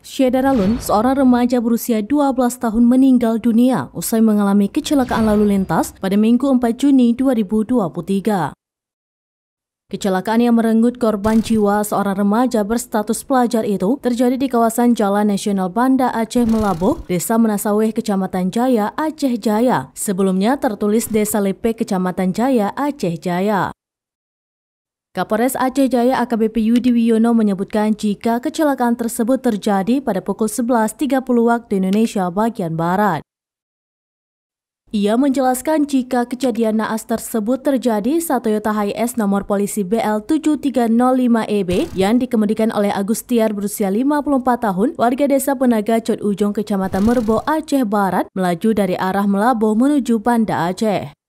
Shedara seorang remaja berusia 12 tahun meninggal dunia usai mengalami kecelakaan lalu lintas pada Minggu 4 Juni 2023. Kecelakaan yang merenggut korban jiwa seorang remaja berstatus pelajar itu terjadi di kawasan Jalan Nasional Banda Aceh Melabuh, Desa Menasaweh, Kecamatan Jaya, Aceh Jaya. Sebelumnya tertulis Desa Lepe, Kecamatan Jaya, Aceh Jaya. Kapolres Aceh Jaya AKBP Yudi Wiono menyebutkan jika kecelakaan tersebut terjadi pada pukul 11.30 waktu Indonesia bagian Barat. Ia menjelaskan jika kejadian naas tersebut terjadi saat Toyota Hiace nomor polisi BL7305EB e yang dikemudikan oleh Agustiar berusia 54 tahun, warga desa Penaga Cot Ujung, Kecamatan Merbo, Aceh Barat, melaju dari arah Melabo menuju Banda Aceh.